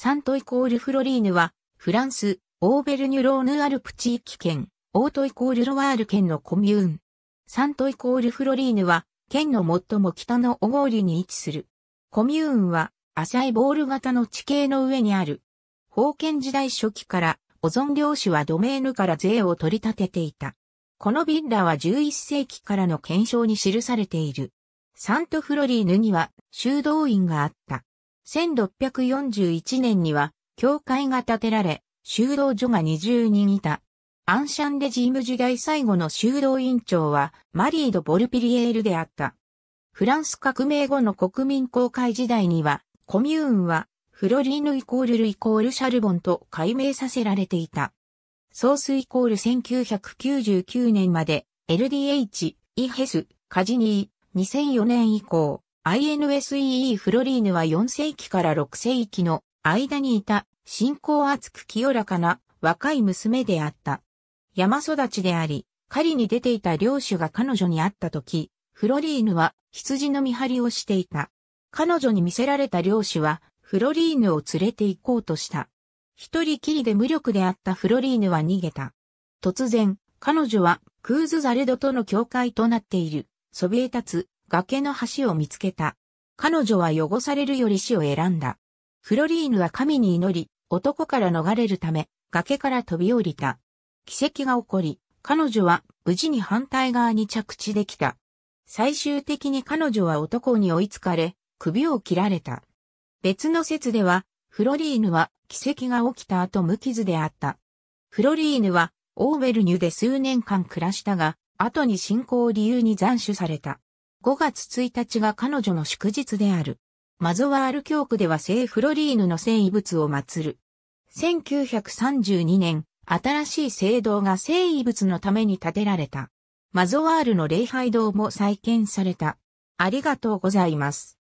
サントイコールフロリーヌは、フランス、オーベルニュローヌアルプ地域県、オートイコールロワール県のコミューン。サントイコールフロリーヌは、県の最も北のオゴーリュに位置する。コミューンは、浅いボール型の地形の上にある。封建時代初期から、オゾン領主はドメーヌから税を取り立てていた。このビッラは11世紀からの検証に記されている。サントフロリーヌには修道院があった。1641年には、教会が建てられ、修道所が20人いた。アンシャンレジーム時代最後の修道院長は、マリード・ボルピリエールであった。フランス革命後の国民公開時代には、コミューンは、フロリーヌイコールルイコールシャルボンと改名させられていた。ソースイコール1999年まで、LDH、イヘス、カジニー、2004年以降、INSEE フロリーヌは4世紀から6世紀の間にいた信仰厚く清らかな若い娘であった。山育ちであり、狩りに出ていた領主が彼女に会った時、フロリーヌは羊の見張りをしていた。彼女に見せられた領主はフロリーヌを連れて行こうとした。一人きりで無力であったフロリーヌは逃げた。突然、彼女はクーズザレドとの境界となっている、そびえ立つ崖の橋を見つけた。彼女は汚されるより死を選んだ。フロリーヌは神に祈り、男から逃れるため、崖から飛び降りた。奇跡が起こり、彼女は無事に反対側に着地できた。最終的に彼女は男に追いつかれ、首を切られた。別の説では、フロリーヌは奇跡が起きた後無傷であった。フロリーヌはオーベルニュで数年間暮らしたが、後に信仰を理由に斬首された。5月1日が彼女の祝日である。マゾワール教区では聖フロリーヌの聖遺物を祀る。1932年、新しい聖堂が聖遺物のために建てられた。マゾワールの礼拝堂も再建された。ありがとうございます。